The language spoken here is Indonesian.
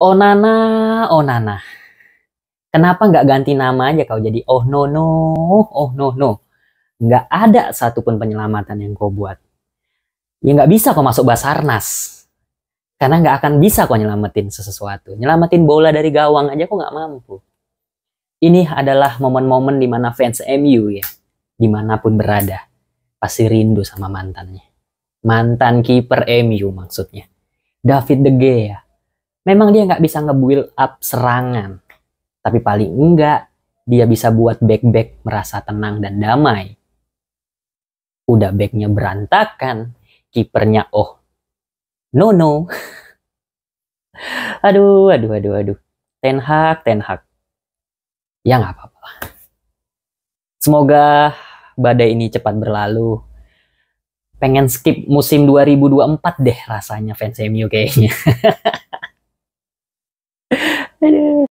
oh Nana, Oh Nana, Kenapa nggak ganti nama aja kau jadi Oh No No, Oh No No. Nggak ada satupun penyelamatan yang kau buat. Ya nggak bisa kau masuk Basarnas. Karena nggak akan bisa kau nyelamatin sesuatu. Nyelamatin bola dari gawang aja kau nggak mampu. Ini adalah momen-momen di mana fans MU ya, dimanapun berada, pasti rindu sama mantannya. Mantan kiper MU maksudnya. David De Gea Memang dia nggak bisa nge-build up serangan, tapi paling enggak dia bisa buat back-back merasa tenang dan damai. Udah backnya berantakan, kipernya oh no no. aduh, aduh, aduh, aduh. Ten Hag, Ten Hag. Ya nggak apa-apa. Semoga badai ini cepat berlalu. Pengen skip musim 2024 deh rasanya fans MU kayaknya. Aduh.